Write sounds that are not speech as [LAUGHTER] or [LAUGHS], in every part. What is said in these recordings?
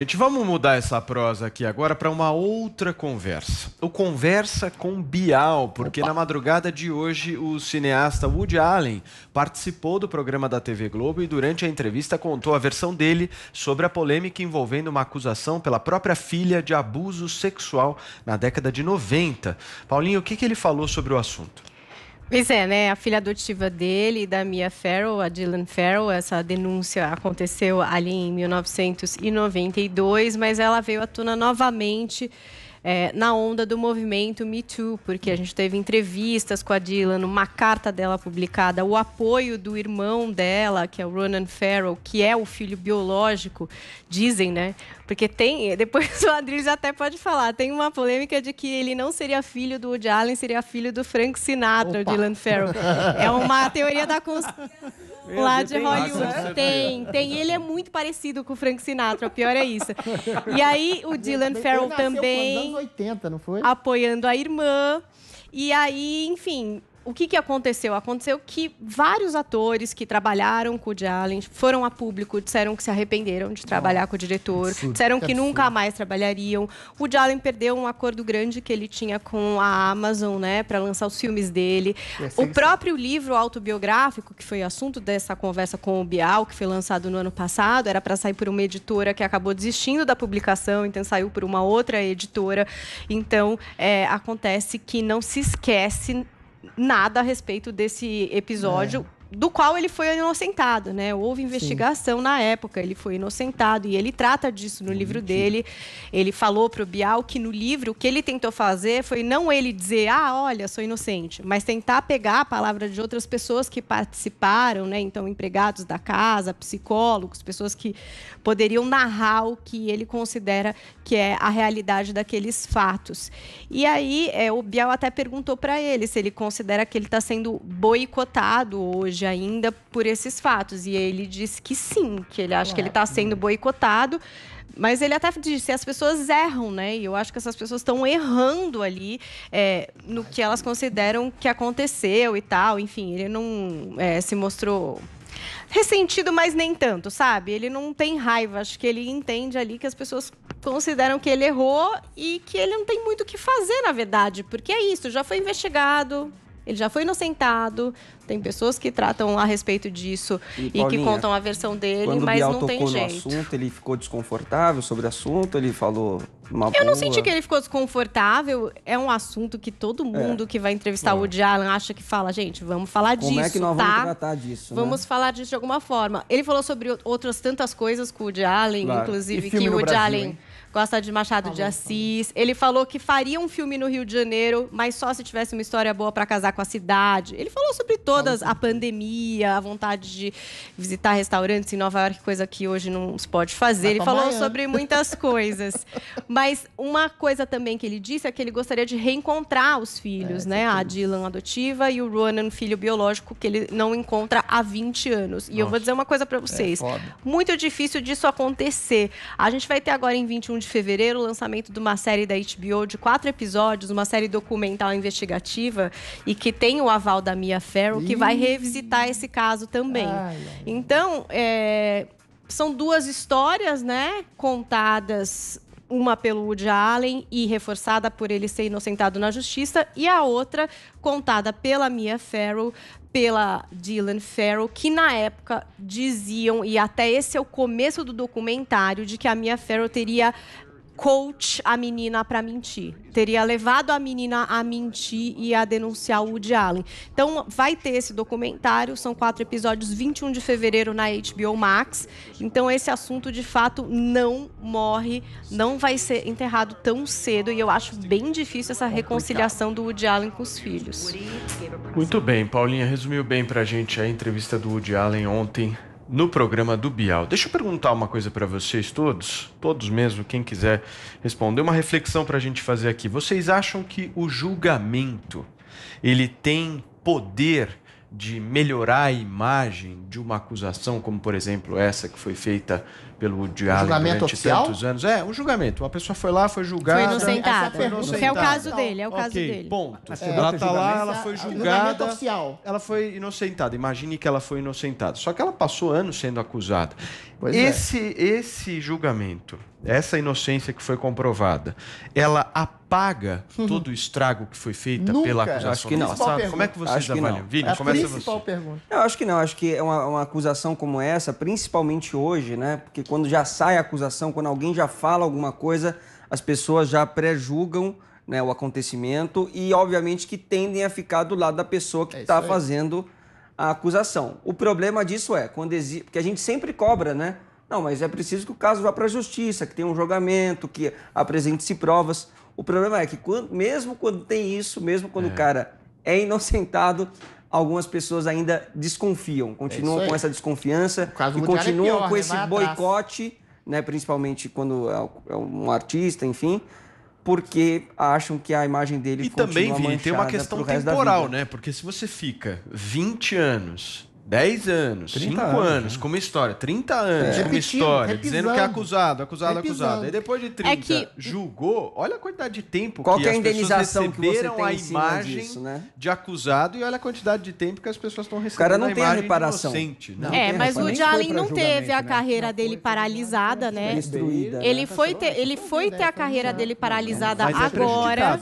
Gente, vamos mudar essa prosa aqui agora para uma outra conversa. O Conversa com Bial, porque Opa. na madrugada de hoje o cineasta Woody Allen participou do programa da TV Globo e durante a entrevista contou a versão dele sobre a polêmica envolvendo uma acusação pela própria filha de abuso sexual na década de 90. Paulinho, o que, que ele falou sobre o assunto? Pois é, né? A filha adotiva dele e da Mia Farrell, a Dylan Farrell, essa denúncia aconteceu ali em 1992, mas ela veio à tona novamente é, na onda do movimento Me Too, porque a gente teve entrevistas com a Dylan, uma carta dela publicada, o apoio do irmão dela, que é o Ronan Farrell, que é o filho biológico, dizem, né? Porque tem, [LAUGHS] depois o Adriles até pode falar, tem uma polêmica de que ele não seria filho do Woody Allen, seria filho do Frank Sinatra, Opa. o Dylan Farrell. [LAUGHS] É uma teoria da conspiração. Meu lá de Hollywood. Tem, tem. Ele é muito parecido com o Frank Sinatra, o pior é isso. E aí o Dylan Farrell também. Nos anos 80, não foi? Apoiando a irmã. E aí, enfim, o que, que aconteceu? Aconteceu que vários atores que trabalharam com o Woody Allen foram a público, disseram que se arrependeram de trabalhar com o diretor, absurdo, disseram que, que nunca mais trabalhariam. O Woody Allen perdeu um acordo grande que ele tinha com a Amazon, né, para lançar os filmes dele. o próprio livro autobiográfico, que foi assunto dessa conversa com o Bial, que foi lançado no ano passado, era para sair por uma editora que acabou desistindo da publicação, então saiu por uma outra editora. Então, é, acontece que não se esquece nada a respeito desse episódio. É do qual ele foi inocentado, né? Houve investigação Sim. na época, ele foi inocentado e ele trata disso no livro dele. Ele falou pro Bial que no livro o que ele tentou fazer foi não ele dizer, ah, olha, sou inocente, mas tentar pegar a palavra de outras pessoas que participaram, né? Então, empregados da casa, psicólogos, pessoas que poderiam narrar o que ele considera que é a realidade daqueles fatos. E aí, é, o Bial até perguntou para ele se ele considera que ele está sendo boicotado hoje hoje ainda por esses fatos. E ele diz que sim, que ele acha claro. que ele está sendo boicotado. Mas ele até disse, as pessoas erram, né? E eu acho que essas pessoas estão errando ali é, no que elas consideram que aconteceu e tal. Enfim, ele não é, se mostrou ressentido, mas nem tanto, sabe? Ele não tem raiva. Acho que ele entende ali que as pessoas consideram que ele errou e que ele não tem muito o que fazer, na verdade. Porque é isso, já foi investigado, ele já foi inocentado. Tem pessoas que tratam a respeito disso e, e Paulinha, que contam a versão dele, mas não tem jeito. Quando o assunto, ele ficou desconfortável sobre o assunto, ele falou uma Eu boa. não senti que ele ficou desconfortável. É um assunto que todo é. mundo é. que vai entrevistar é. o Woody Allen acha que fala, gente, vamos falar Como disso, Como é que nós tá? vamos tratar disso, né? Vamos né? falar disso de alguma forma. Ele falou sobre outras tantas coisas com o Woody Allen, claro. inclusive que o Woody Brasil, Allen... Hein? gosta de Machado falou, de Assis. Falou. Ele falou que faria um filme no Rio de Janeiro, mas só se tivesse uma história boa para casar com a cidade. Ele falou sobre todas falou. a pandemia, a vontade de visitar restaurantes em Nova York, coisa que hoje não se pode fazer. ele falou é. sobre muitas [LAUGHS] coisas. mas uma coisa também que ele disse é que ele gostaria de reencontrar os filhos, é, né? A Dylan adotiva e o Ronan, filho biológico, que ele não encontra há 20 anos. E Nossa. eu vou dizer uma coisa para vocês. É, Muito difícil disso acontecer. A gente vai ter agora em 21 21 de fevereiro, o lançamento de uma série da HBO de quatro episódios, uma série documental investigativa, e que tem o aval da Mia Farrow, que vai revisitar esse caso também. Então, é, são duas histórias, né, contadas uma pelo Woody Allen e reforçada por ele ser inocentado na justiça, e a outra contada pela Mia Farrow pela Dylan Farrell, que na época diziam, e até esse é o começo do documentário, de que a Mia Farrell teria coach a menina para mentir. Teria levado a menina a mentir e a denunciar o Woody Allen. Então, vai ter esse documentário, são quatro episódios, 21 de fevereiro na HBO Max. Então, esse assunto, de fato, não morre, não vai ser enterrado tão cedo. E eu acho bem difícil essa reconciliação do Woody Allen com os filhos. Muito bem, Paulinha resumiu bem para a gente a entrevista do Woody Allen ontem no programa do Bial. Deixa eu perguntar uma coisa para vocês todos, todos mesmo, quem quiser responder, uma reflexão para a gente fazer aqui. Vocês acham que o julgamento ele tem poder de melhorar a imagem de uma acusação, como por exemplo essa que foi feita pelo Diário durante oficial? tantos anos. É, um julgamento. Uma pessoa foi lá, foi julgada. Foi inocentada. Foi inocentada. É o caso dele, é o okay, caso dele. Ponto. É, ela está lá, ela foi ah, julgada. Oficial. Ela foi inocentada. Imagine que ela foi inocentada. Só que ela passou anos sendo acusada. Pois esse, é. esse julgamento essa inocência que foi comprovada, ela apaga uhum. todo o estrago que foi feito pela acusação acho que não. É como é que vocês acho que avaliam? é a começa principal você. pergunta. Eu acho que não. Acho que é uma, uma acusação como essa, principalmente hoje, né? Porque quando já sai a acusação, quando alguém já fala alguma coisa, as pessoas já pré-julgam né, o acontecimento e, obviamente, que tendem a ficar do lado da pessoa que está é tá fazendo a acusação. O problema disso é, quando Porque a gente sempre cobra, né? Não, mas é preciso que o caso vá para a justiça, que tenha um julgamento, que apresente-se provas. O problema é que, quando, mesmo quando tem isso, mesmo quando é. o cara é inocentado, algumas pessoas ainda desconfiam, continuam é com essa desconfiança e é continuam é pior, com né? esse boicote, né, principalmente quando é, é um artista, enfim, porque acham que a imagem dele e também, Vini, tem uma questão temporal, né? Porque se você fica 20 anos 10 anos, 5 anos, anos né? como história, 30 anos é. como história, repisando. dizendo que é acusado, acusado, repisando. acusado. E depois de 30, é que... julgou, olha a quantidade de tempo Qual que, é a as indenização pessoas receberam que você tem a imagem disso, né? de acusado e olha a quantidade de tempo que as pessoas estão recebendo. O cara não tem a reparação. Inocente, né? não, é, mas o Jalen não teve a né? carreira dele paralisada, né? Destruída. Né? Ele foi ter, ele foi ter a carreira dele paralisada é agora.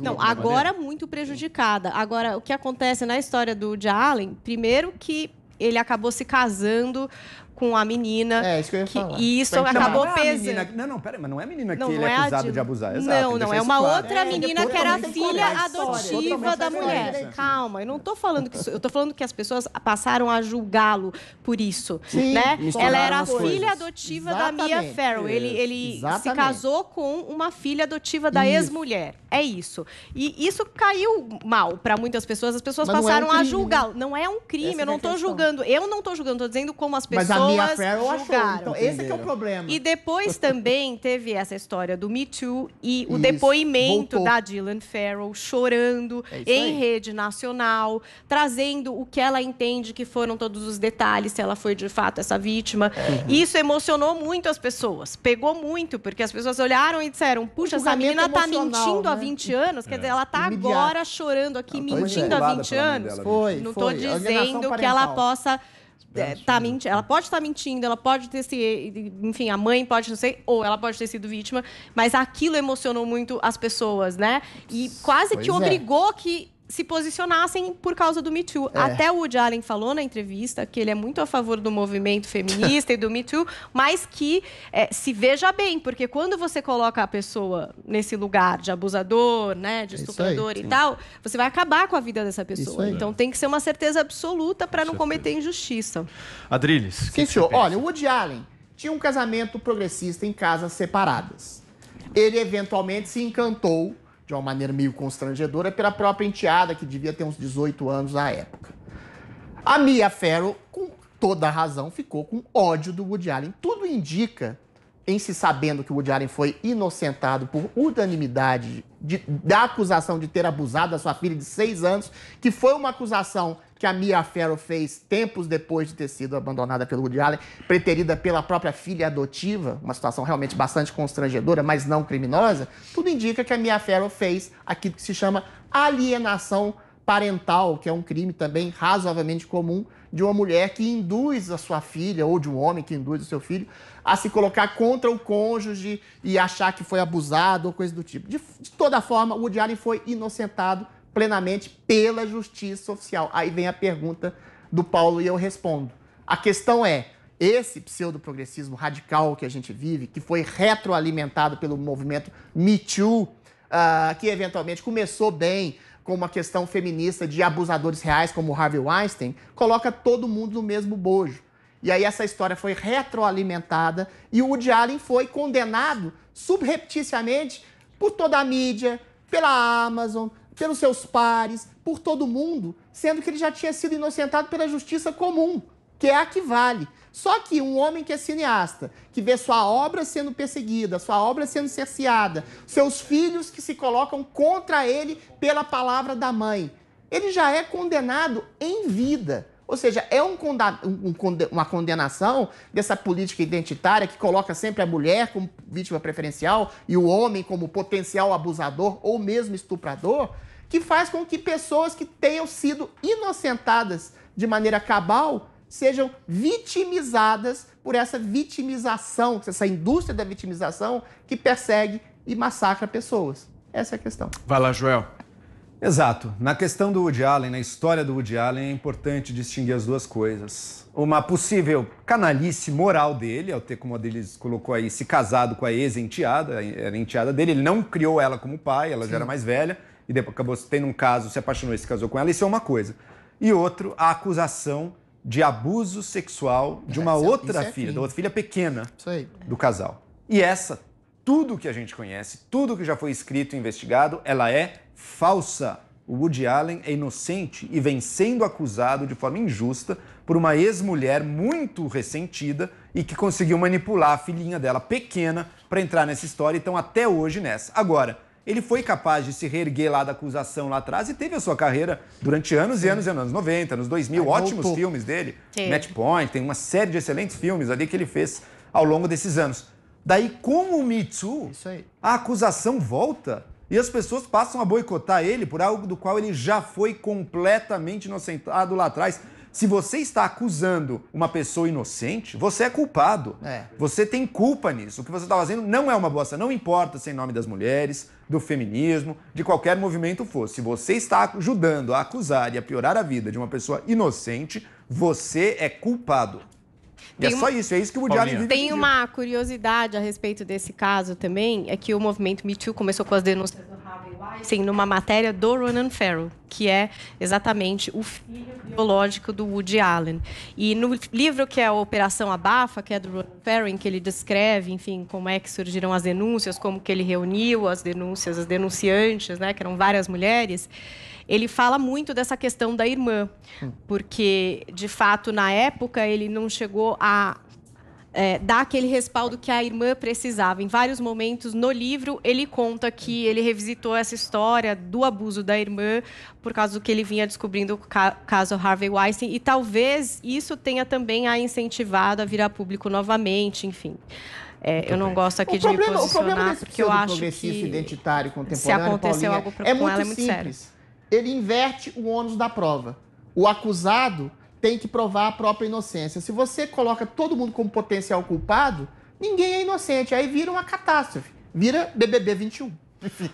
Não, é? agora muito prejudicada. Agora, o que acontece na história do Jalen, primeiro que ele acabou se casando com a menina. É, isso que eu ia que, falar. E isso acabou não, não pesando. É não, não, pera, mas não é a menina que não ele é, é acusado de abusar. Exato, não, não, é uma claro. outra é, menina que era filha adotiva da mulher. Calma, eu não tô falando que isso, eu tô falando que as pessoas passaram a julgá-lo por isso, Sim, né? Ela era filha adotiva da Mia Farrow. Ele, ele se casou com uma filha adotiva da ex-mulher. É isso. E isso caiu mal para muitas pessoas. As pessoas mas passaram é um crime, a julgá-lo. Não é um crime, Essa é eu não tô julgando. Eu não tô julgando, tô dizendo como as pessoas Mia Farrow acharam. Então, esse é que é o problema. E depois [LAUGHS] também teve essa história do Me Too e o Isso, depoimento voltou. da Dylan Farrell chorando É em aí. rede nacional, trazendo o que ela entende que foram todos os detalhes, se ela foi de fato essa vítima. É. Uhum. Isso emocionou muito as pessoas, pegou muito, porque as pessoas olharam e disseram: puxa, essa menina tá mentindo há 20 né? anos, quer dizer, ela tá é. Imediato. agora chorando aqui, Ela mentindo há 20 anos. dela, Foi, Não estou foi. dizendo que ela possa é, tá uhum. mentindo, ela pode estar tá mentindo, ela pode ter se, enfim, a mãe pode não sei, ou ela pode ter sido vítima, mas aquilo emocionou muito as pessoas, né? E quase pois que é. obrigou que se posicionassem por causa do Me Too. É. Até o Woody Allen falou na entrevista que ele é muito a favor do movimento feminista [LAUGHS] e do Me Too, mas que é, se veja bem, porque quando você coloca a pessoa nesse lugar de abusador, né, de é estuprador aí, e sim. tal, você vai acabar com a vida dessa pessoa. Então tem que ser uma certeza absoluta para não certeza. cometer injustiça. Adriles. Que senhor. Olha, o Woody Allen tinha um casamento progressista em casas separadas. Ele eventualmente se encantou de uma maneira meio constrangedora pela própria enteada, que devia ter uns 18 anos na época. A Mia Farrow, com toda a razão, ficou com ódio do Woody Allen. Tudo indica, em se sabendo que o Woody Allen foi inocentado por unanimidade de, da acusação de ter abusado da sua filha de 6 anos, que foi uma acusação que a Mia Farrow fez tempos depois de ter sido abandonada pelo Woody Allen, preterida pela própria filha adotiva, uma situação realmente bastante constrangedora, mas não criminosa, tudo indica que a Mia Farrow fez aquilo que se chama alienação parental, que é um crime também razoavelmente comum de uma mulher que induz a sua filha ou de um homem que induz o seu filho a se colocar contra o cônjuge e achar que foi abusado ou coisa do tipo. De, de toda forma, o Woody Allen foi inocentado plenamente pela justiça oficial. Aí vem a pergunta do Paulo e eu respondo. A questão é: esse pseudo-progressismo radical que a gente vive, que foi retroalimentado pelo movimento Me Too, uh, que eventualmente começou bem com uma questão feminista de abusadores reais como Harvey Weinstein, coloca todo mundo no mesmo bojo. E aí essa história foi retroalimentada e o Woody Allen foi condenado subrepticiamente por toda a mídia, pela Amazon, pelos seus pares, por todo mundo, sendo que ele já tinha sido inocentado pela justiça comum, que é a que vale. Só que um homem que é cineasta, que vê sua obra sendo perseguida, sua obra sendo cerceada, seus filhos que se colocam contra ele pela palavra da mãe, ele já é condenado em vida. Ou seja, é um conda um conde uma condenação dessa política identitária que coloca sempre a mulher como vítima preferencial e o homem como potencial abusador ou mesmo estuprador, que faz com que pessoas que tenham sido inocentadas de maneira cabal sejam vitimizadas por essa vitimização, essa indústria da vitimização que persegue e massacra pessoas. Essa é a questão. Vai lá, Joel. Exato. Na questão do Woody Allen, na história do Woody Allen, é importante distinguir as duas coisas. Uma possível canalice moral dele, ao é ter, como a Delis colocou aí, se casado com a ex-enteada, era enteada dele, ele não criou ela como pai, ela Sim. já era mais velha, e depois acabou tendo um caso, se apaixonou e se casou com ela, isso é uma coisa. E outro, a acusação de abuso sexual de uma é- outra é filha, da outra filha pequena do casal. E essa, tudo que a gente conhece, tudo que já foi escrito e investigado, ela é falsa. O Woody Allen é inocente e vem sendo acusado de forma injusta por uma ex-mulher muito ressentida e que conseguiu manipular a filhinha dela pequena para entrar nessa história, e estão até hoje nessa. Agora, ele foi capaz de se reerguer lá da acusação lá atrás e teve a sua carreira durante anos e anos e anos 90, anos 2000, Aí, ótimos voltou. filmes dele. Sim. Match Point, tem uma série de excelentes filmes ali que ele fez ao longo desses anos. Daí, como o Me Too, a acusação volta e as pessoas passam a boicotar ele por algo do qual ele já foi completamente inocentado lá atrás. Se você está acusando uma pessoa inocente, você é culpado. É. Você tem culpa nisso. O que você está fazendo não é uma boa Não importa se é em nome das mulheres, do feminismo, de qualquer movimento for. Se você está ajudando a acusar e a piorar a vida de uma pessoa inocente, você é culpado é só isso, é isso que o Woody Allen Tem uma curiosidade a respeito desse caso também, é que o movimento Me Too começou com as denúncias sim, numa matéria do Ronan Farrow, que é exatamente o filho biológico do Woody Allen. E no livro que é a Operação Abafa, que é do Ronan Farrow, em que ele descreve, enfim, como é que surgiram as denúncias, como que ele reuniu as denúncias, as denunciantes, né, que eram várias mulheres ele fala muito dessa questão da irmã, hum. porque de fato na época ele não chegou a é, dar aquele respaldo que a irmã precisava. Em vários momentos no livro, ele conta que ele revisitou essa história do abuso da irmã por causa do que ele vinha descobrindo o caso Harvey Weinstein. E talvez isso tenha também a incentivado a virar público novamente, enfim. É, eu não gosto aqui o de problema, me posicionar, o problema desse porque eu acho que identitário contemporâneo, se aconteceu Paulinha, algo é muito, ela, é muito simples. Sério. Ele inverte o ônus da prova. O acusado tem que provar a própria inocência. Se você coloca todo mundo como potencial culpado, ninguém é inocente. Aí vira uma catástrofe. Vira BBB 21. Enfim.